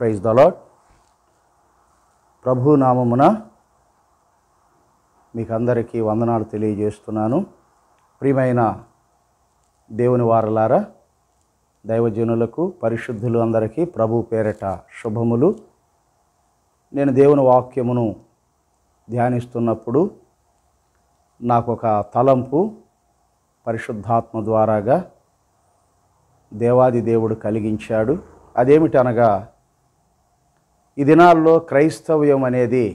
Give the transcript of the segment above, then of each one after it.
praise the Lord ప్రభు నామమున మీకు అందరికీ వందనాలు తెలియజేస్తున్నాను ప్రియమైన దేవుని వారలారా దైవజనులకు పరిశుద్ధులు అందరికీ ప్రభు పేరట శుభములు నేను దేవుని వాక్యమును ధ్యానిస్తున్నప్పుడు నాకు ఒక తలంపు పరిశుద్ధాత్మ ద్వారాగా దేవాది దేవుడు కలిగించాడు అదేమిటనగా ఈ దినాల్లో క్రైస్తవ్యం అనేది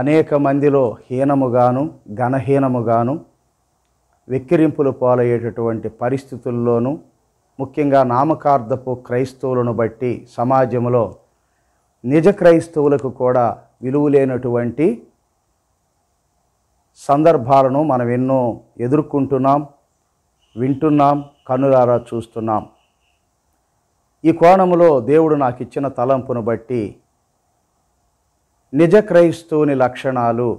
అనేక మందిలో హీనముగాను ఘనహీనముగాను వెక్కిరింపులు పాలయ్యేటటువంటి పరిస్థితుల్లోనూ ముఖ్యంగా నామకార్థపు క్రైస్తవులను బట్టి సమాజంలో నిజ క్రైస్తవులకు కూడా విలువ లేనటువంటి సందర్భాలను మనం ఎన్నో ఎదుర్కొంటున్నాం వింటున్నాం కన్నులారా చూస్తున్నాం ఈ కోణములో దేవుడు నాకు ఇచ్చిన తలంపును బట్టి నిజ క్రైస్తువుని లక్షణాలు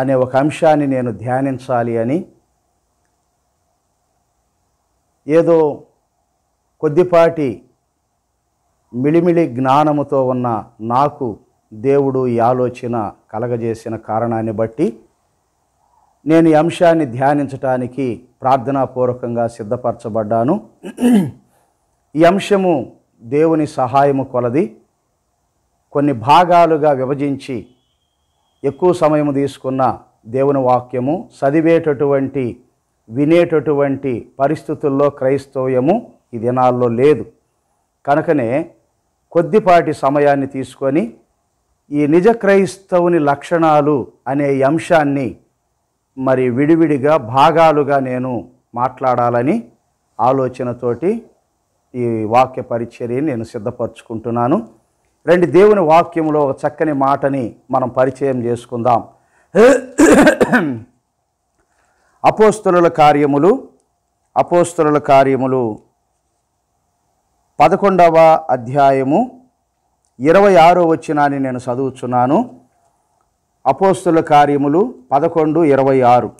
అనే ఒక అంశాన్ని నేను ధ్యానించాలి అని ఏదో కొద్దిపాటి మిళిమిళి జ్ఞానముతో ఉన్న నాకు దేవుడు ఈ ఆలోచన కలగజేసిన కారణాన్ని బట్టి నేను ఈ అంశాన్ని ధ్యానించటానికి ప్రార్థనాపూర్వకంగా సిద్ధపరచబడ్డాను ఈ అంశము దేవుని సహాయము కొలది కొన్ని భాగాలుగా విభజించి ఎక్కువ సమయం తీసుకున్న దేవుని వాక్యము చదివేటటువంటి వినేటటువంటి పరిస్థితుల్లో క్రైస్తవ్యము ఈ దినాల్లో లేదు కనుకనే కొద్దిపాటి సమయాన్ని తీసుకొని ఈ నిజ క్రైస్తవుని లక్షణాలు అనే అంశాన్ని మరి విడివిడిగా భాగాలుగా నేను మాట్లాడాలని ఆలోచనతోటి ఈ వాక్య పరిచర్యని నేను సిద్ధపరచుకుంటున్నాను రెండు దేవుని వాక్యంలో ఒక చక్కని మాటని మనం పరిచయం చేసుకుందాం అపోస్తుల కార్యములు అపోస్తుల కార్యములు పదకొండవ అధ్యాయము ఇరవై ఆరో వచ్చినాన్ని నేను చదువుచున్నాను అపోస్తుల కార్యములు పదకొండు ఇరవై ఆరు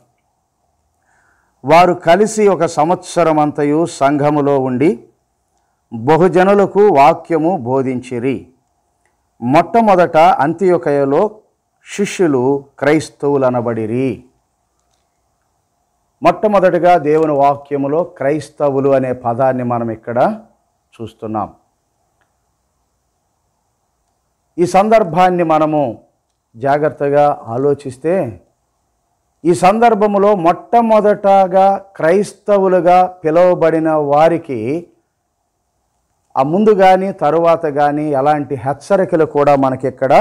వారు కలిసి ఒక సంవత్సరం అంతయు సంఘములో ఉండి బహుజనులకు వాక్యము బోధించిరి మొట్టమొదట అంత్యకయలో శిష్యులు క్రైస్తవులనబడిరి మొట్టమొదటిగా దేవుని వాక్యములో క్రైస్తవులు అనే పదాన్ని మనం ఇక్కడ చూస్తున్నాం ఈ సందర్భాన్ని మనము జాగ్రత్తగా ఆలోచిస్తే ఈ సందర్భములో మొట్టమొదటగా క్రైస్తవులుగా పిలువబడిన వారికి ఆ ముందు కానీ తరువాత కానీ ఎలాంటి హెచ్చరికలు కూడా మనకిక్కడ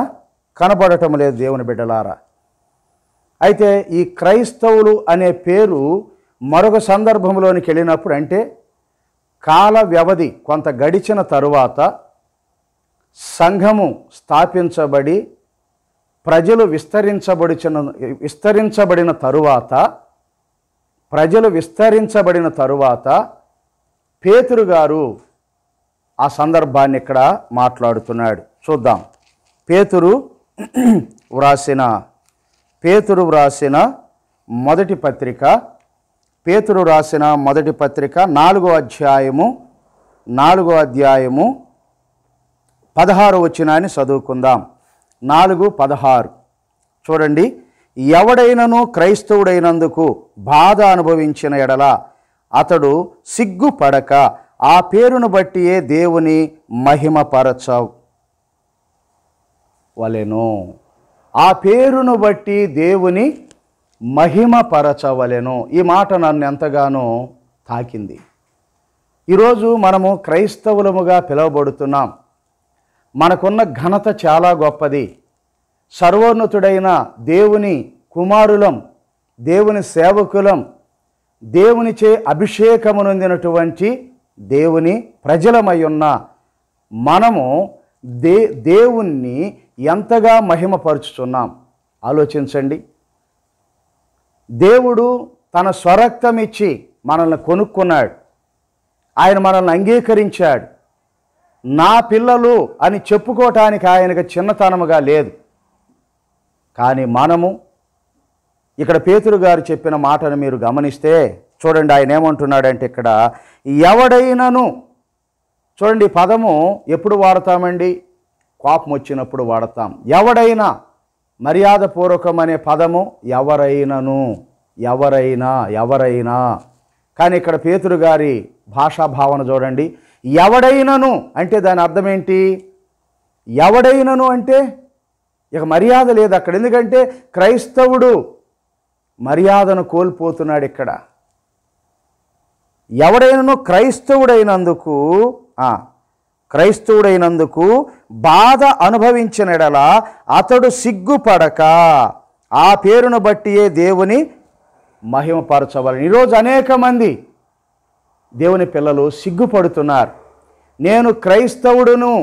కనబడటం లేదు దేవుని బిడ్డలారా అయితే ఈ క్రైస్తవులు అనే పేరు మరొక సందర్భంలోనికి వెళ్ళినప్పుడు అంటే కాల వ్యవధి కొంత గడిచిన తరువాత సంఘము స్థాపించబడి ప్రజలు విస్తరించబడిచిన విస్తరించబడిన తరువాత ప్రజలు విస్తరించబడిన తరువాత పేతురు గారు ఆ సందర్భాన్ని ఇక్కడ మాట్లాడుతున్నాడు చూద్దాం పేతురు వ్రాసిన పేతురు వ్రాసిన మొదటి పత్రిక పేతురు రాసిన మొదటి పత్రిక నాలుగో అధ్యాయము నాలుగో అధ్యాయము పదహారు వచ్చినాయని చదువుకుందాం నాలుగు పదహారు చూడండి ఎవడైనను క్రైస్తవుడైనందుకు బాధ అనుభవించిన ఎడల అతడు సిగ్గుపడక ఆ పేరును బట్టియే దేవుని మహిమపరచ వలెను ఆ పేరును బట్టి దేవుని మహిమపరచవలెను ఈ మాట నన్ను ఎంతగానో తాకింది ఈరోజు మనము క్రైస్తవులముగా పిలువబడుతున్నాం మనకున్న ఘనత చాలా గొప్పది సర్వోన్నతుడైన దేవుని కుమారులం దేవుని సేవకులం దేవునిచే అభిషేకమునొందినటువంటి దేవుని ప్రజలమై ఉన్న మనము దే దేవుణ్ణి ఎంతగా మహిమపరుచుతున్నాం ఆలోచించండి దేవుడు తన స్వరక్తం ఇచ్చి మనల్ని కొనుక్కున్నాడు ఆయన మనల్ని అంగీకరించాడు నా పిల్లలు అని చెప్పుకోవటానికి ఆయనకు చిన్నతనముగా లేదు కానీ మనము ఇక్కడ పేతురు గారు చెప్పిన మాటను మీరు గమనిస్తే చూడండి ఆయన ఏమంటున్నాడంటే ఇక్కడ ఎవడైనను చూడండి పదము ఎప్పుడు వాడతామండి కోపం వచ్చినప్పుడు వాడతాం ఎవడైనా మర్యాదపూర్వకం అనే పదము ఎవరైనను ఎవరైనా ఎవరైనా కానీ ఇక్కడ పేతురు గారి భాషా భావన చూడండి ఎవడైనను అంటే దాని అర్థం ఏంటి ఎవడైనను అంటే ఇక మర్యాద లేదు అక్కడ ఎందుకంటే క్రైస్తవుడు మర్యాదను కోల్పోతున్నాడు ఇక్కడ ఎవడైనను క్రైస్తవుడైనందుకు క్రైస్తవుడైనందుకు బాధ అనుభవించినడల అతడు సిగ్గుపడక ఆ పేరును బట్టియే దేవుని మహిమపరచవాలని ఈరోజు అనేక మంది దేవుని పిల్లలు సిగ్గుపడుతున్నారు నేను క్రైస్తవుడును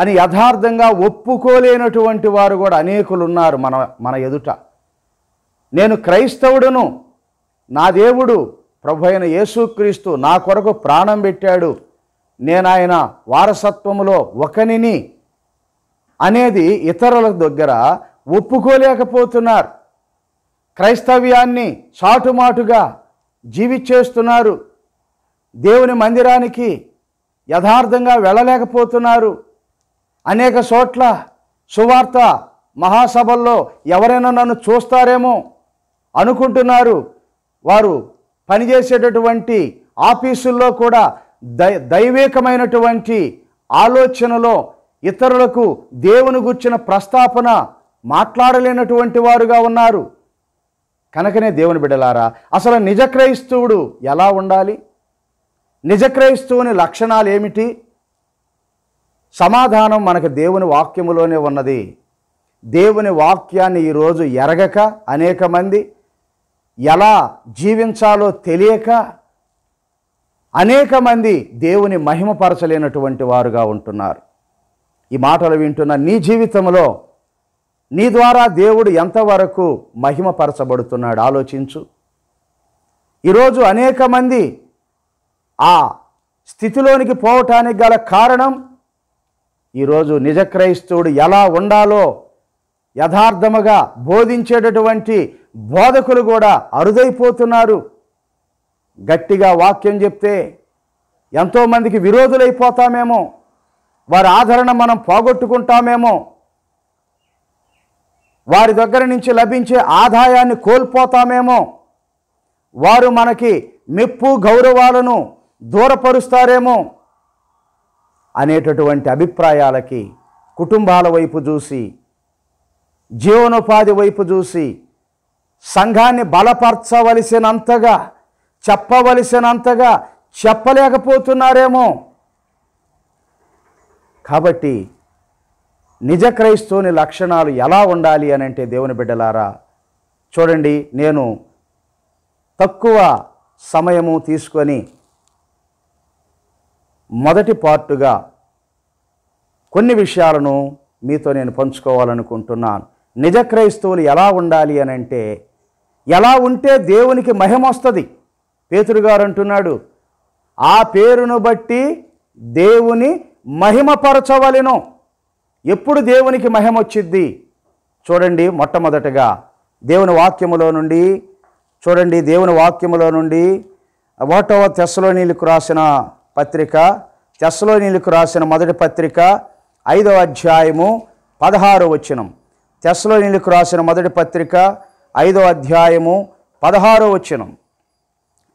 అని యథార్థంగా ఒప్పుకోలేనటువంటి వారు కూడా అనేకులు ఉన్నారు మన మన ఎదుట నేను క్రైస్తవుడును నా దేవుడు ప్రభు అయిన యేసుక్రీస్తు నా కొరకు ప్రాణం పెట్టాడు నేను ఆయన వారసత్వములో ఒకనిని అనేది ఇతరుల దగ్గర ఒప్పుకోలేకపోతున్నారు క్రైస్తవ్యాన్ని చాటుమాటుగా జీవిచ్చేస్తున్నారు దేవుని మందిరానికి యథార్థంగా వెళ్ళలేకపోతున్నారు అనేక చోట్ల సువార్త మహాసభల్లో ఎవరైనా నన్ను చూస్తారేమో అనుకుంటున్నారు వారు పనిచేసేటటువంటి ఆఫీసుల్లో కూడా దై దైవికమైనటువంటి ఆలోచనలో ఇతరులకు దేవుని గుర్చిన ప్రస్తాపన మాట్లాడలేనటువంటి వారుగా ఉన్నారు కనుకనే దేవుని బిడ్డలారా అసలు నిజ క్రైస్తవుడు ఎలా ఉండాలి నిజ క్రైస్తవుని లక్షణాలు ఏమిటి సమాధానం మనకు దేవుని వాక్యములోనే ఉన్నది దేవుని వాక్యాన్ని ఈరోజు ఎరగక అనేక మంది ఎలా జీవించాలో తెలియక అనేక మంది దేవుని మహిమపరచలేనటువంటి వారుగా ఉంటున్నారు ఈ మాటలు వింటున్న నీ జీవితంలో నీ ద్వారా దేవుడు ఎంతవరకు మహిమపరచబడుతున్నాడు ఆలోచించు ఈరోజు అనేక మంది ఆ స్థితిలోనికి పోవటానికి గల కారణం ఈరోజు నిజక్రైస్తవుడు ఎలా ఉండాలో యథార్థముగా బోధించేటటువంటి బోధకులు కూడా అరుదైపోతున్నారు గట్టిగా వాక్యం చెప్తే ఎంతోమందికి విరోధులైపోతామేమో వారి ఆదరణ మనం పోగొట్టుకుంటామేమో వారి దగ్గర నుంచి లభించే ఆదాయాన్ని కోల్పోతామేమో వారు మనకి మెప్పు గౌరవాలను దూరపరుస్తారేమో అనేటటువంటి అభిప్రాయాలకి కుటుంబాల వైపు చూసి జీవనోపాధి వైపు చూసి సంఘాన్ని బలపరచవలసినంతగా చెప్పవలసినంతగా చెప్పలేకపోతున్నారేమో కాబట్టి నిజ క్రైస్తవుని లక్షణాలు ఎలా ఉండాలి అని అంటే దేవుని బిడ్డలారా చూడండి నేను తక్కువ సమయము తీసుకొని మొదటి పార్టుగా కొన్ని విషయాలను మీతో నేను పంచుకోవాలనుకుంటున్నాను నిజ క్రైస్తవులు ఎలా ఉండాలి అని అంటే ఎలా ఉంటే దేవునికి మహిమ వస్తుంది గారు అంటున్నాడు ఆ పేరును బట్టి దేవుని మహిమపరచవలను ఎప్పుడు దేవునికి మహిమ వచ్చింది చూడండి మొట్టమొదటగా దేవుని వాక్యములో నుండి చూడండి దేవుని వాక్యములో నుండి ఒకటవ నీళ్ళకు రాసిన పత్రిక నీళ్ళకు రాసిన మొదటి పత్రిక ఐదవ అధ్యాయము పదహారో వచనం నీళ్ళకు రాసిన మొదటి పత్రిక ఐదో అధ్యాయము పదహారో వచ్చినం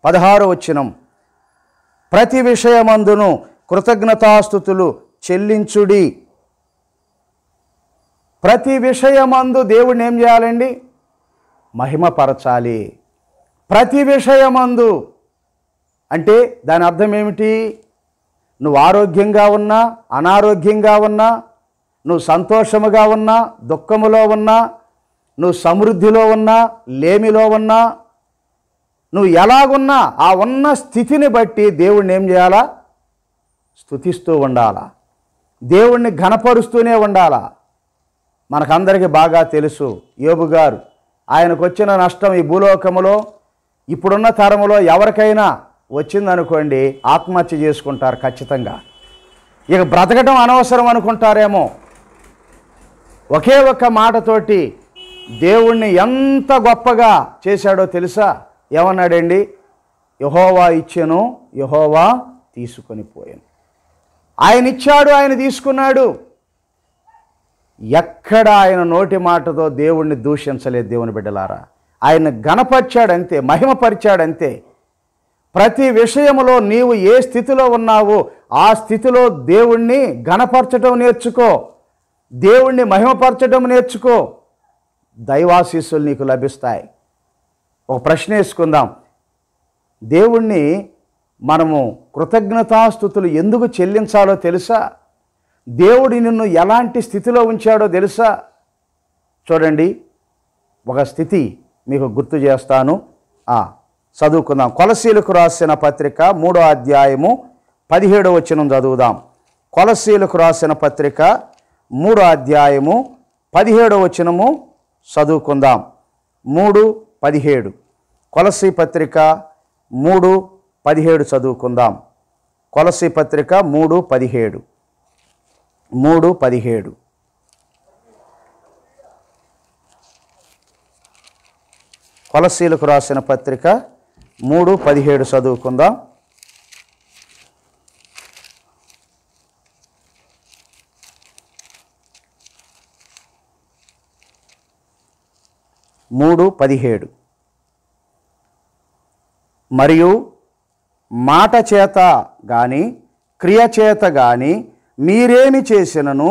పదహారో వచ్చినం ప్రతి విషయమందును కృతజ్ఞతాస్థుతులు చెల్లించుడి ప్రతి విషయమందు దేవుడిని ఏం చేయాలండి మహిమపరచాలి ప్రతి విషయమందు అంటే దాని అర్థం ఏమిటి నువ్వు ఆరోగ్యంగా ఉన్నా అనారోగ్యంగా ఉన్నా నువ్వు సంతోషముగా ఉన్నా దుఃఖములో ఉన్నా నువ్వు సమృద్ధిలో ఉన్నా లేమిలో ఉన్నా నువ్వు ఎలాగున్నా ఆ ఉన్న స్థితిని బట్టి దేవుణ్ణి ఏం చేయాలా స్థుతిస్తూ ఉండాలా దేవుణ్ణి ఘనపరుస్తూనే ఉండాలా మనకందరికీ బాగా తెలుసు యోబు గారు ఆయనకు వచ్చిన నష్టం ఈ భూలోకములో ఇప్పుడున్న తరములో ఎవరికైనా వచ్చిందనుకోండి ఆత్మహత్య చేసుకుంటారు ఖచ్చితంగా ఇక బ్రతకడం అనవసరం అనుకుంటారేమో ఒకే ఒక్క మాటతోటి దేవుణ్ణి ఎంత గొప్పగా చేశాడో తెలుసా ఏమన్నాడండి యహోవా ఇచ్చాను యహోవా తీసుకొని పోయాను ఆయన ఇచ్చాడు ఆయన తీసుకున్నాడు ఎక్కడ ఆయన నోటి మాటతో దేవుణ్ణి దూషించలేదు దేవుని బిడ్డలారా ఆయన గణపరిచాడంతే మహిమపరిచాడంతే ప్రతి విషయంలో నీవు ఏ స్థితిలో ఉన్నావో ఆ స్థితిలో దేవుణ్ణి గణపరచడం నేర్చుకో దేవుణ్ణి మహిమపరచడం నేర్చుకో దైవాశీస్సులు నీకు లభిస్తాయి ఒక ప్రశ్న వేసుకుందాం దేవుణ్ణి మనము కృతజ్ఞతాస్థుతులు ఎందుకు చెల్లించాలో తెలుసా దేవుడి నిన్ను ఎలాంటి స్థితిలో ఉంచాడో తెలుసా చూడండి ఒక స్థితి మీకు గుర్తు చేస్తాను చదువుకుందాం కొలసీలకు రాసిన పత్రిక మూడో అధ్యాయము పదిహేడో వచనం చదువుదాం కొలసీలకు రాసిన పత్రిక మూడో అధ్యాయము పదిహేడో వచనము చదువుకుందాం మూడు పదిహేడు కొలసి పత్రిక మూడు పదిహేడు చదువుకుందాం కొలసి పత్రిక మూడు పదిహేడు మూడు పదిహేడు కొలసీలకు రాసిన పత్రిక మూడు పదిహేడు చదువుకుందాం మూడు పదిహేడు మరియు మాట చేత గాని క్రియ చేత గాని మీరేమి చేసినను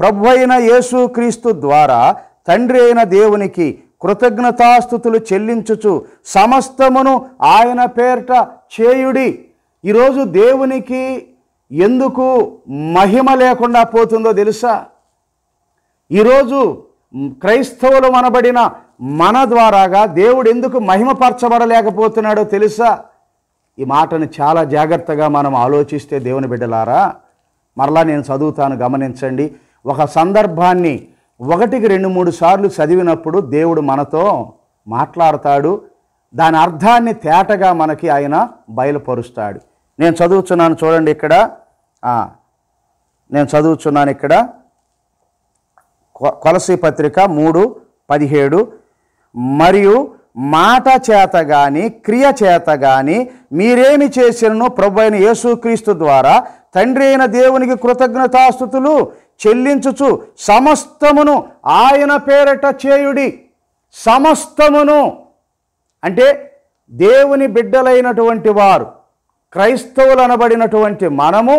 ప్రభు అయిన యేసుక్రీస్తు ద్వారా తండ్రి అయిన దేవునికి కృతజ్ఞతాస్థుతులు చెల్లించుచు సమస్తమును ఆయన పేరిట చేయుడి ఈరోజు దేవునికి ఎందుకు మహిమ లేకుండా పోతుందో తెలుసా ఈరోజు క్రైస్తవులు మనబడిన మన ద్వారాగా దేవుడు ఎందుకు మహిమపరచబడలేకపోతున్నాడో తెలుసా ఈ మాటను చాలా జాగ్రత్తగా మనం ఆలోచిస్తే దేవుని బిడ్డలారా మరలా నేను చదువుతాను గమనించండి ఒక సందర్భాన్ని ఒకటికి రెండు మూడు సార్లు చదివినప్పుడు దేవుడు మనతో మాట్లాడతాడు దాని అర్థాన్ని తేటగా మనకి ఆయన బయలుపరుస్తాడు నేను చదువుతున్నాను చూడండి ఇక్కడ నేను చదువుతున్నాను ఇక్కడ కొలసీ పత్రిక మూడు పదిహేడు మరియు మాట చేత గాని క్రియ చేత గాని మీరేమి చేసినను ప్రభు అయిన యేసుక్రీస్తు ద్వారా తండ్రి అయిన దేవునికి కృతజ్ఞతాస్థుతులు చెల్లించుచు సమస్తమును ఆయన పేరట చేయుడి సమస్తమును అంటే దేవుని బిడ్డలైనటువంటి వారు క్రైస్తవులు అనబడినటువంటి మనము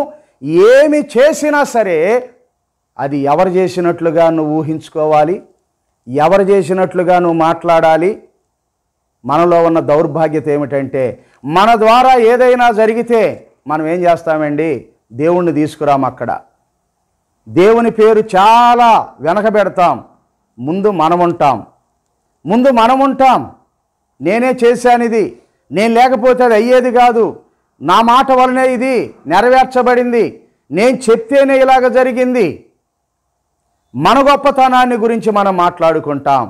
ఏమి చేసినా సరే అది ఎవరు చేసినట్లుగా నువ్వు ఊహించుకోవాలి ఎవరు చేసినట్లుగా నువ్వు మాట్లాడాలి మనలో ఉన్న దౌర్భాగ్యత ఏమిటంటే మన ద్వారా ఏదైనా జరిగితే మనం ఏం చేస్తామండి దేవుణ్ణి తీసుకురాం అక్కడ దేవుని పేరు చాలా వెనకబెడతాం ముందు మనముంటాం ముందు మనముంటాం నేనే చేశాను ఇది నేను లేకపోతే అది అయ్యేది కాదు నా మాట వలనే ఇది నెరవేర్చబడింది నేను చెప్తేనే ఇలాగ జరిగింది మన గొప్పతనాన్ని గురించి మనం మాట్లాడుకుంటాం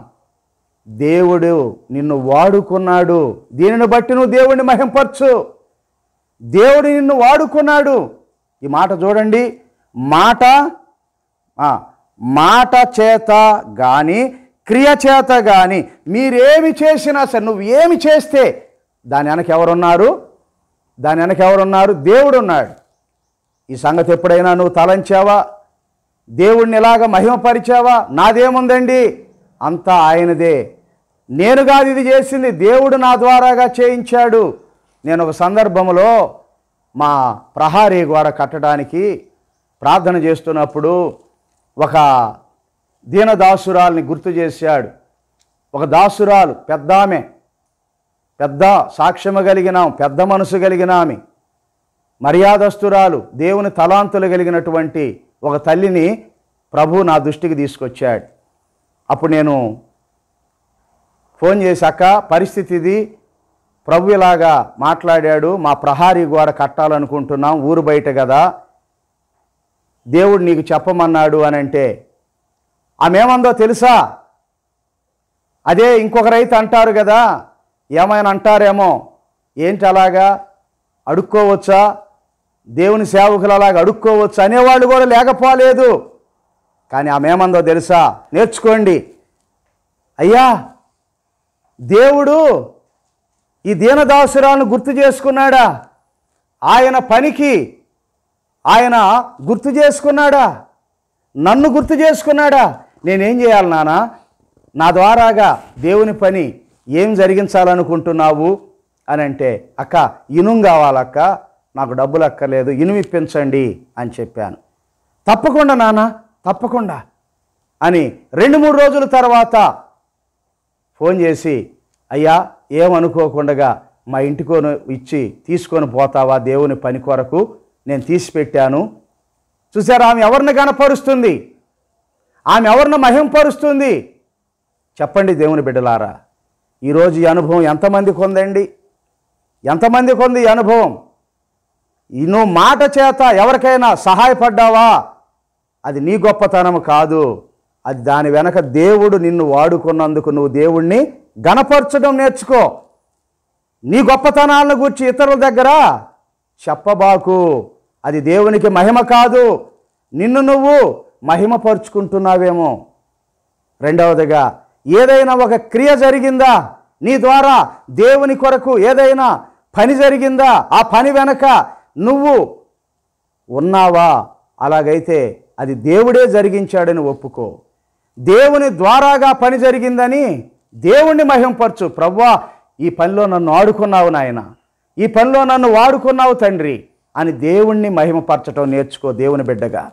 దేవుడు నిన్ను వాడుకున్నాడు దీనిని బట్టి నువ్వు దేవుడిని మహింపరచు దేవుడు నిన్ను వాడుకున్నాడు ఈ మాట చూడండి మాట మాట చేత కానీ క్రియ చేత కానీ మీరేమి చేసినా సరే నువ్వు ఏమి చేస్తే దాని వెనక ఎవరున్నారు దాని వెనక ఎవరున్నారు దేవుడు ఉన్నాడు ఈ సంగతి ఎప్పుడైనా నువ్వు తలంచావా దేవుణ్ణి ఎలాగ మహిమపరిచావా నాదేముందండి అంతా ఆయనదే నేను కాదు ఇది చేసింది దేవుడు నా ద్వారాగా చేయించాడు నేను ఒక సందర్భంలో మా ప్రహారీ గోడ కట్టడానికి ప్రార్థన చేస్తున్నప్పుడు ఒక దీనదాసురాల్ని గుర్తు చేశాడు ఒక దాసురాలు పెద్ద ఆమె పెద్ద సాక్ష్యము కలిగిన పెద్ద మనసు కలిగిన ఆమె మర్యాదస్తురాలు దేవుని తలాంతులు కలిగినటువంటి ఒక తల్లిని ప్రభు నా దృష్టికి తీసుకొచ్చాడు అప్పుడు నేను ఫోన్ చేశాక పరిస్థితి ఇది ప్రభు ఇలాగా మాట్లాడాడు మా ప్రహారీ గోడ కట్టాలనుకుంటున్నాం ఊరు బయట కదా దేవుడు నీకు చెప్పమన్నాడు అని అంటే ఆమెమందో తెలుసా అదే ఇంకొక రైతు అంటారు కదా ఏమైనా అంటారేమో ఏంటి అలాగా అడుక్కోవచ్చా దేవుని సేవకులు అలాగ అడుక్కోవచ్చు అనేవాళ్ళు కూడా లేకపోలేదు కానీ ఆమె ఏమందో తెలుసా నేర్చుకోండి అయ్యా దేవుడు ఈ దీనదాసురాలను గుర్తు చేసుకున్నాడా ఆయన పనికి ఆయన గుర్తు చేసుకున్నాడా నన్ను గుర్తు చేసుకున్నాడా నేనేం చేయాలి నానా నా ద్వారాగా దేవుని పని ఏం జరిగించాలనుకుంటున్నావు అని అంటే అక్క ఇనుం కావాలక్క నాకు డబ్బులు అక్కర్లేదు ఇనుమిప్పించండి అని చెప్పాను తప్పకుండా నాన్న తప్పకుండా అని రెండు మూడు రోజుల తర్వాత ఫోన్ చేసి అయ్యా ఏమనుకోకుండా మా ఇంటికోను ఇచ్చి తీసుకొని పోతావా దేవుని పని కొరకు నేను తీసిపెట్టాను చూసారా ఆమె ఎవరిని గనపరుస్తుంది ఆమె ఎవరిని మహింపరుస్తుంది చెప్పండి దేవుని బిడ్డలారా ఈరోజు ఈ అనుభవం ఎంతమందికి ఉందండి ఎంతమందికి ఉంది ఈ అనుభవం నువ్వు మాట చేత ఎవరికైనా సహాయపడ్డావా అది నీ గొప్పతనం కాదు అది దాని వెనక దేవుడు నిన్ను వాడుకున్నందుకు నువ్వు దేవుణ్ణి గణపరచడం నేర్చుకో నీ గొప్పతనాలను గూర్చి ఇతరుల దగ్గర చెప్పబాకు అది దేవునికి మహిమ కాదు నిన్ను నువ్వు మహిమపరుచుకుంటున్నావేమో రెండవదిగా ఏదైనా ఒక క్రియ జరిగిందా నీ ద్వారా దేవుని కొరకు ఏదైనా పని జరిగిందా ఆ పని వెనక నువ్వు ఉన్నావా అలాగైతే అది దేవుడే జరిగించాడని ఒప్పుకో దేవుని ద్వారాగా పని జరిగిందని దేవుణ్ణి మహింపరచు ప్రవ్వా ఈ పనిలో నన్ను ఆడుకున్నావు నాయన ఈ పనిలో నన్ను వాడుకున్నావు తండ్రి అని దేవుణ్ణి మహిమపరచటం నేర్చుకో దేవుని బిడ్డగా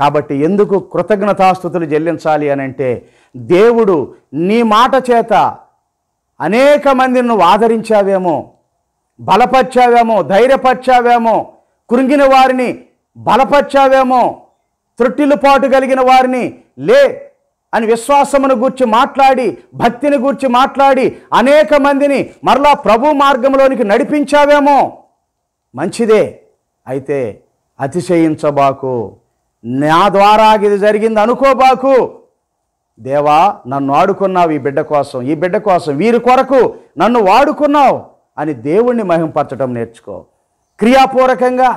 కాబట్టి ఎందుకు కృతజ్ఞతాస్థుతులు చెల్లించాలి అని అంటే దేవుడు నీ మాట చేత అనేక మందిని నువ్వు ఆదరించావేమో బలపరిచావేమో ధైర్యపరిచావేమో కృంగిన వారిని బలపరిచావేమో పాటు కలిగిన వారిని లే అని విశ్వాసమును గూర్చి మాట్లాడి భక్తిని గూర్చి మాట్లాడి అనేక మందిని మరలా ప్రభు మార్గంలోనికి నడిపించావేమో మంచిదే అయితే అతిశయించబాకు నా ద్వారా ఇది జరిగింది అనుకోబాకు దేవా నన్ను ఆడుకున్నావు ఈ బిడ్డ కోసం ఈ బిడ్డ కోసం వీరి కొరకు నన్ను వాడుకున్నావు అని దేవుణ్ణి మహింపరచడం నేర్చుకో క్రియాపూర్వకంగా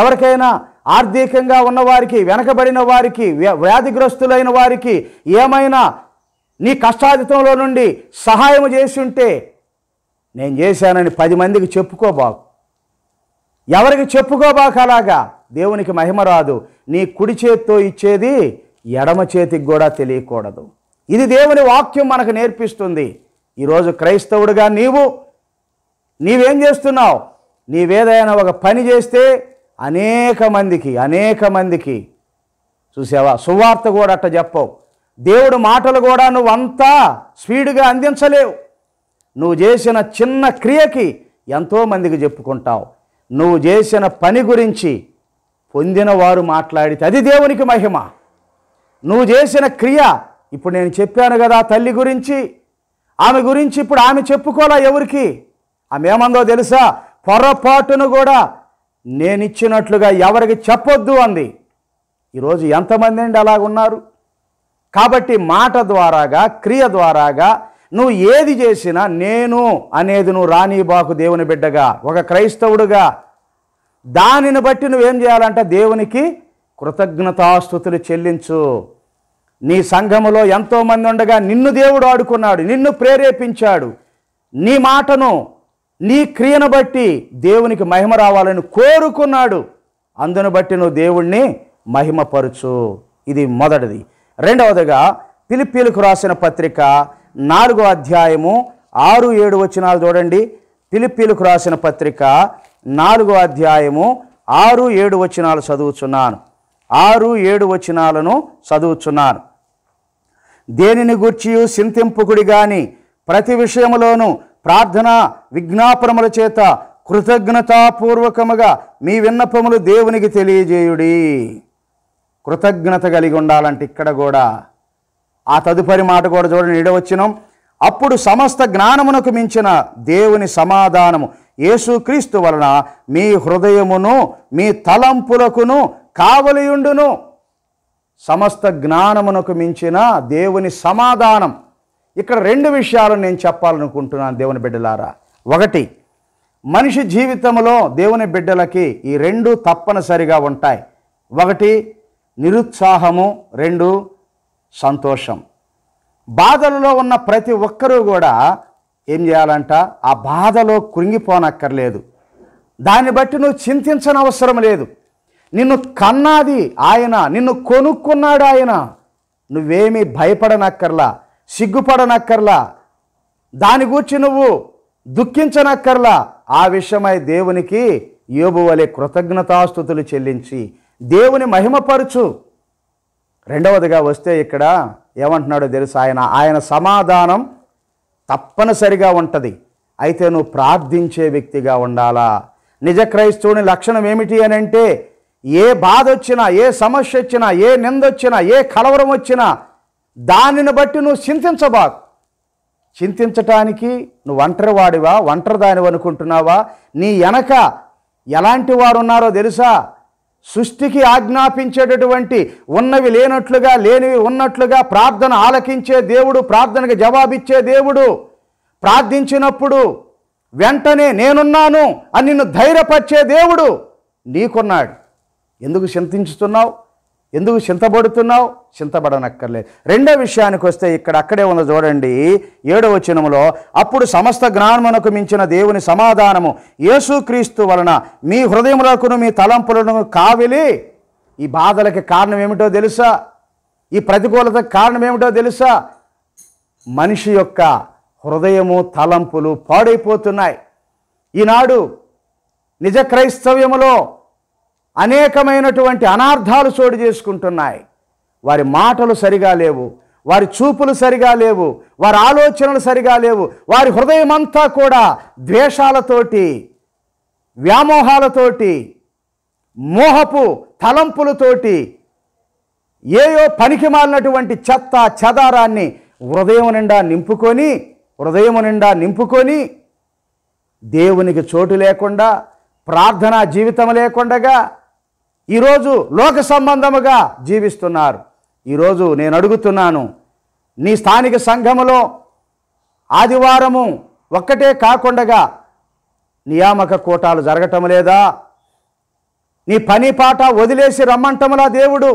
ఎవరికైనా ఆర్థికంగా ఉన్నవారికి వెనకబడిన వారికి వ్యాధిగ్రస్తులైన వారికి ఏమైనా నీ కష్టాధితంలో నుండి సహాయం చేసి ఉంటే నేను చేశానని పది మందికి చెప్పుకోబాకు ఎవరికి చెప్పుకోబాకు అలాగా దేవునికి మహిమ రాదు నీ కుడి చేతితో ఇచ్చేది ఎడమ చేతికి కూడా తెలియకూడదు ఇది దేవుని వాక్యం మనకు నేర్పిస్తుంది ఈరోజు క్రైస్తవుడుగా నీవు నీవేం చేస్తున్నావు నీవేదైనా ఒక పని చేస్తే అనేక మందికి అనేక మందికి చూసావా సువార్త కూడా అట్ట చెప్పవు దేవుడు మాటలు కూడా నువ్వంతా స్పీడ్గా అందించలేవు నువ్వు చేసిన చిన్న క్రియకి ఎంతోమందికి చెప్పుకుంటావు నువ్వు చేసిన పని గురించి పొందిన వారు మాట్లాడితే అది దేవునికి మహిమ నువ్వు చేసిన క్రియ ఇప్పుడు నేను చెప్పాను కదా తల్లి గురించి ఆమె గురించి ఇప్పుడు ఆమె చెప్పుకోలే ఎవరికి ఆమె ఏమందో తెలుసా పొరపాటును కూడా నేనిచ్చినట్లుగా ఎవరికి చెప్పొద్దు అంది ఈరోజు ఎంతమంది అండి అలాగున్నారు కాబట్టి మాట ద్వారాగా క్రియ ద్వారాగా నువ్వు ఏది చేసినా నేను అనేది నువ్వు బాకు దేవుని బిడ్డగా ఒక క్రైస్తవుడుగా దానిని బట్టి నువ్వేం చేయాలంటే దేవునికి కృతజ్ఞతాస్థుతులు చెల్లించు నీ సంఘములో ఎంతోమంది ఉండగా నిన్ను దేవుడు ఆడుకున్నాడు నిన్ను ప్రేరేపించాడు నీ మాటను నీ క్రియను బట్టి దేవునికి మహిమ రావాలని కోరుకున్నాడు అందును బట్టి నువ్వు దేవుణ్ణి మహిమపరచు ఇది మొదటిది రెండవదిగా పిలిపిలకు రాసిన పత్రిక నాలుగో అధ్యాయము ఆరు ఏడు వచనాలు చూడండి పిలిపిలకు రాసిన పత్రిక నాలుగో అధ్యాయము ఆరు ఏడు వచనాలు చదువుచున్నాను ఆరు ఏడు వచనాలను చదువుచున్నాను దేనిని గూర్చి చింతింపుకుడి కానీ ప్రతి విషయంలోనూ ప్రార్థన విజ్ఞాపనముల చేత కృతజ్ఞతాపూర్వకముగా మీ విన్నపములు దేవునికి తెలియజేయుడి కృతజ్ఞత కలిగి ఉండాలంటే ఇక్కడ కూడా ఆ తదుపరి మాట కూడా చూడండి ఇడవచ్చినాం అప్పుడు సమస్త జ్ఞానమునకు మించిన దేవుని సమాధానము యేసుక్రీస్తు వలన మీ హృదయమును మీ తలంపులకును కావలియుండును సమస్త జ్ఞానమునకు మించిన దేవుని సమాధానం ఇక్కడ రెండు విషయాలు నేను చెప్పాలనుకుంటున్నాను దేవుని బిడ్డలారా ఒకటి మనిషి జీవితంలో దేవుని బిడ్డలకి ఈ రెండు తప్పనిసరిగా ఉంటాయి ఒకటి నిరుత్సాహము రెండు సంతోషం బాధలలో ఉన్న ప్రతి ఒక్కరూ కూడా ఏం చేయాలంట ఆ బాధలో కృంగిపోనక్కర్లేదు దాన్ని బట్టి నువ్వు చింతించనవసరం లేదు నిన్ను కన్నాది ఆయన నిన్ను కొనుక్కున్నాడు ఆయన నువ్వేమీ భయపడనక్కర్లా సిగ్గుపడనక్కర్లా దాని గూర్చి నువ్వు దుఃఖించనక్కర్లా ఆ విషయమై దేవునికి యోబు వలె కృతజ్ఞతాస్థుతులు చెల్లించి దేవుని మహిమపరచు రెండవదిగా వస్తే ఇక్కడ ఏమంటున్నాడో తెలుసు ఆయన ఆయన సమాధానం తప్పనిసరిగా ఉంటుంది అయితే నువ్వు ప్రార్థించే వ్యక్తిగా ఉండాలా నిజ క్రైస్తవుని లక్షణం ఏమిటి అని అంటే ఏ బాధ వచ్చినా ఏ సమస్య వచ్చినా ఏ నిందొచ్చినా ఏ కలవరం వచ్చినా దానిని బట్టి నువ్వు చింతించబాకు చింతించటానికి నువ్వు ఒంటరి వాడివా ఒంటరి దానివి అనుకుంటున్నావా నీ వెనక ఎలాంటి వారు ఉన్నారో తెలుసా సృష్టికి ఆజ్ఞాపించేటటువంటి ఉన్నవి లేనట్లుగా లేనివి ఉన్నట్లుగా ప్రార్థన ఆలకించే దేవుడు ప్రార్థనకు జవాబిచ్చే దేవుడు ప్రార్థించినప్పుడు వెంటనే నేనున్నాను అని నిన్ను ధైర్యపరిచే దేవుడు నీకున్నాడు ఎందుకు చింతించుతున్నావు ఎందుకు చింతబడుతున్నావు చింతబడనక్కర్లేదు రెండో విషయానికి వస్తే ఇక్కడ అక్కడే ఉన్న చూడండి ఏడో వచనములో అప్పుడు సమస్త జ్ఞానమునకు మించిన దేవుని సమాధానము యేసుక్రీస్తు వలన మీ హృదయములకును మీ తలంపులను కావిలి ఈ బాధలకి కారణం ఏమిటో తెలుసా ఈ ప్రతికూలతకు కారణం ఏమిటో తెలుసా మనిషి యొక్క హృదయము తలంపులు పాడైపోతున్నాయి ఈనాడు నిజ క్రైస్తవ్యములో అనేకమైనటువంటి అనార్థాలు చోటు చేసుకుంటున్నాయి వారి మాటలు సరిగా లేవు వారి చూపులు సరిగా లేవు వారి ఆలోచనలు సరిగా లేవు వారి హృదయమంతా కూడా ద్వేషాలతోటి వ్యామోహాలతోటి మోహపు తలంపులతోటి ఏయో పనికి మాలినటువంటి చెత్త చెదారాన్ని హృదయం నిండా నింపుకొని హృదయం నిండా నింపుకొని దేవునికి చోటు లేకుండా ప్రార్థనా జీవితం లేకుండగా ఈరోజు లోక సంబంధముగా జీవిస్తున్నారు ఈరోజు నేను అడుగుతున్నాను నీ స్థానిక సంఘములో ఆదివారము ఒక్కటే కాకుండా నియామక కూటాలు జరగటం లేదా నీ పని పాట వదిలేసి రమ్మంటములా దేవుడు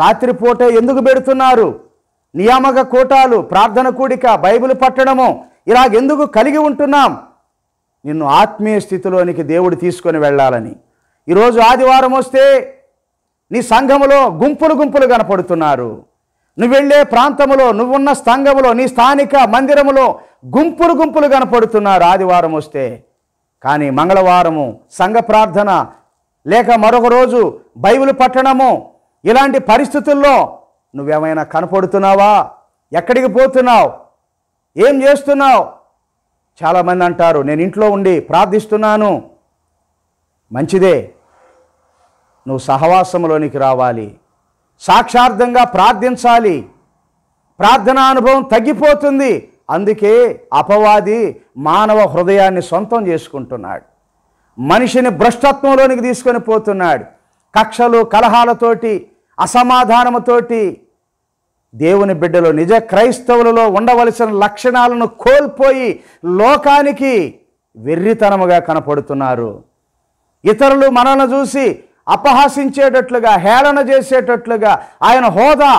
రాత్రిపూటే ఎందుకు పెడుతున్నారు నియామక కూటాలు ప్రార్థన కూడిక బైబిల్ పట్టడము ఇలాగెందుకు కలిగి ఉంటున్నాం నిన్ను ఆత్మీయ స్థితిలోనికి దేవుడు తీసుకొని వెళ్ళాలని ఈరోజు ఆదివారం వస్తే నీ సంఘములో గుంపులు గుంపులు కనపడుతున్నారు నువ్వు వెళ్ళే ప్రాంతములో నువ్వున్న స్తంభములో నీ స్థానిక మందిరములో గుంపులు గుంపులు కనపడుతున్నారు ఆదివారం వస్తే కానీ మంగళవారము సంఘ ప్రార్థన లేక మరొక రోజు బైబిల్ పట్టణము ఇలాంటి పరిస్థితుల్లో నువ్వేమైనా కనపడుతున్నావా ఎక్కడికి పోతున్నావు ఏం చేస్తున్నావు చాలామంది అంటారు నేను ఇంట్లో ఉండి ప్రార్థిస్తున్నాను మంచిదే నువ్వు సహవాసంలోనికి రావాలి సాక్షార్థంగా ప్రార్థించాలి ప్రార్థనా అనుభవం తగ్గిపోతుంది అందుకే అపవాది మానవ హృదయాన్ని సొంతం చేసుకుంటున్నాడు మనిషిని భ్రష్టత్వంలోనికి తీసుకొని పోతున్నాడు కక్షలు కలహాలతోటి అసమాధానముతోటి దేవుని బిడ్డలో నిజ క్రైస్తవులలో ఉండవలసిన లక్షణాలను కోల్పోయి లోకానికి వెర్రితనముగా కనపడుతున్నారు ఇతరులు మనల్ని చూసి అపహాసించేటట్లుగా హేళన చేసేటట్లుగా ఆయన హోదా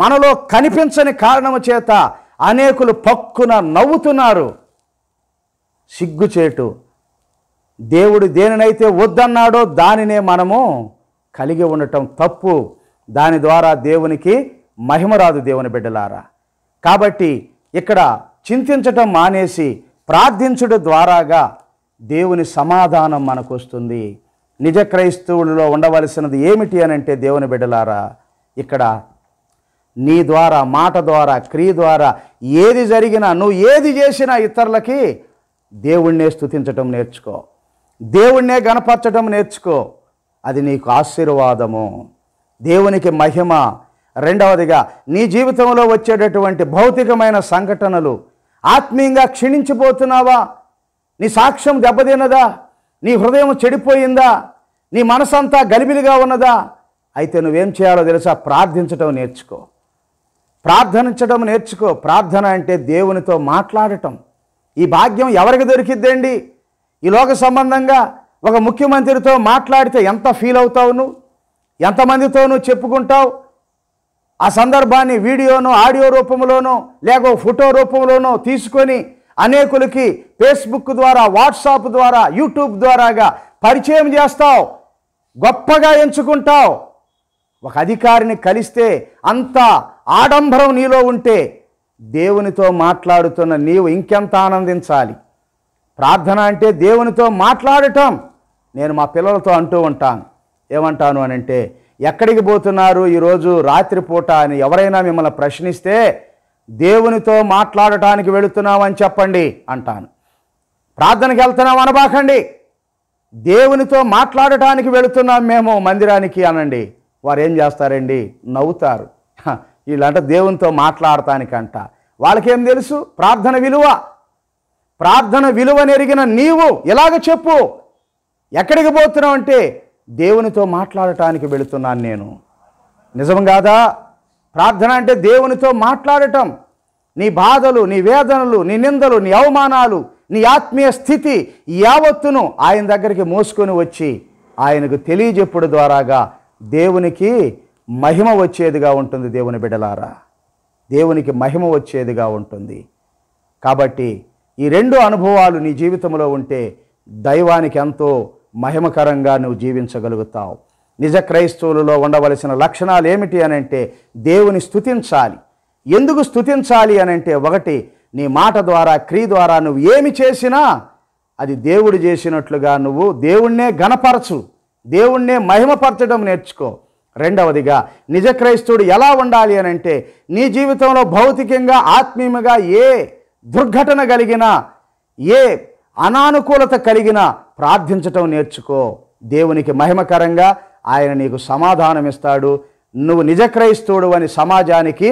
మనలో కనిపించని కారణము చేత అనేకులు పక్కున నవ్వుతున్నారు సిగ్గుచేటు దేవుడు దేనినైతే వద్దన్నాడో దానినే మనము కలిగి ఉండటం తప్పు దాని ద్వారా దేవునికి మహిమ రాదు దేవుని బిడ్డలారా కాబట్టి ఇక్కడ చింతించటం మానేసి ప్రార్థించడం ద్వారాగా దేవుని సమాధానం మనకు వస్తుంది నిజ క్రైస్తవులలో ఉండవలసినది ఏమిటి అని అంటే దేవుని బిడ్డలారా ఇక్కడ నీ ద్వారా మాట ద్వారా క్రియ ద్వారా ఏది జరిగినా నువ్వు ఏది చేసినా ఇతరులకి దేవుణ్ణే స్థుతించటం నేర్చుకో దేవుణ్ణే గణపరచటం నేర్చుకో అది నీకు ఆశీర్వాదము దేవునికి మహిమ రెండవదిగా నీ జీవితంలో వచ్చేటటువంటి భౌతికమైన సంఘటనలు ఆత్మీయంగా క్షీణించిపోతున్నావా నీ సాక్ష్యం దెబ్బతిన్నదా నీ హృదయం చెడిపోయిందా నీ మనసంతా గలిబిలిగా ఉన్నదా అయితే నువ్వేం చేయాలో తెలుసా ప్రార్థించటం నేర్చుకో ప్రార్థనించడం నేర్చుకో ప్రార్థన అంటే దేవునితో మాట్లాడటం ఈ భాగ్యం ఎవరికి దొరికిద్దండి ఈ లోక సంబంధంగా ఒక ముఖ్యమంత్రితో మాట్లాడితే ఎంత ఫీల్ అవుతావు నువ్వు ఎంతమందితో నువ్వు చెప్పుకుంటావు ఆ సందర్భాన్ని వీడియోను ఆడియో రూపంలోనో లేక ఫోటో రూపంలోనో తీసుకొని అనేకులకి ఫేస్బుక్ ద్వారా వాట్సాప్ ద్వారా యూట్యూబ్ ద్వారాగా పరిచయం చేస్తావు గొప్పగా ఎంచుకుంటావు ఒక అధికారిని కలిస్తే అంత ఆడంబరం నీలో ఉంటే దేవునితో మాట్లాడుతున్న నీవు ఇంకెంత ఆనందించాలి ప్రార్థన అంటే దేవునితో మాట్లాడటం నేను మా పిల్లలతో అంటూ ఉంటాను ఏమంటాను అని అంటే ఎక్కడికి పోతున్నారు ఈరోజు రాత్రిపూట అని ఎవరైనా మిమ్మల్ని ప్రశ్నిస్తే దేవునితో మాట్లాడటానికి వెళుతున్నామని చెప్పండి అంటాను ప్రార్థనకి వెళ్తున్నాం అనబాకండి దేవునితో మాట్లాడటానికి వెళుతున్నాం మేము మందిరానికి అనండి వారు ఏం చేస్తారండి నవ్వుతారు వీళ్ళంట దేవునితో మాట్లాడటానికంట వాళ్ళకేం తెలుసు ప్రార్థన విలువ ప్రార్థన విలువ నెరిగిన నీవు ఇలాగ చెప్పు ఎక్కడికి పోతున్నావు అంటే దేవునితో మాట్లాడటానికి వెళుతున్నాను నేను నిజం కాదా ప్రార్థన అంటే దేవునితో మాట్లాడటం నీ బాధలు నీ వేదనలు నీ నిందలు నీ అవమానాలు నీ ఆత్మీయ స్థితి యావత్తును ఆయన దగ్గరికి మోసుకొని వచ్చి ఆయనకు తెలియజెప్పుడు ద్వారాగా దేవునికి మహిమ వచ్చేదిగా ఉంటుంది దేవుని బిడలారా దేవునికి మహిమ వచ్చేదిగా ఉంటుంది కాబట్టి ఈ రెండు అనుభవాలు నీ జీవితంలో ఉంటే దైవానికి ఎంతో మహిమకరంగా నువ్వు జీవించగలుగుతావు నిజ క్రైస్తవులలో ఉండవలసిన లక్షణాలు ఏమిటి అని అంటే దేవుని స్థుతించాలి ఎందుకు స్థుతించాలి అని అంటే ఒకటి నీ మాట ద్వారా క్రియ ద్వారా నువ్వు ఏమి చేసినా అది దేవుడు చేసినట్లుగా నువ్వు దేవుణ్ణే గణపరచు దేవుణ్ణే మహిమపరచడం నేర్చుకో రెండవదిగా నిజ క్రైస్తవుడు ఎలా ఉండాలి అని అంటే నీ జీవితంలో భౌతికంగా ఆత్మీయంగా ఏ దుర్ఘటన కలిగినా ఏ అనానుకూలత కలిగినా ప్రార్థించటం నేర్చుకో దేవునికి మహిమకరంగా ఆయన నీకు సమాధానం ఇస్తాడు నువ్వు నిజ క్రైస్తవుడు అని సమాజానికి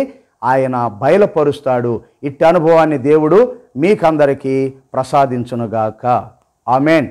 ఆయన బయలుపరుస్తాడు ఇట్టి అనుభవాన్ని దేవుడు మీకందరికీ ప్రసాదించునుగాక ఆమెన్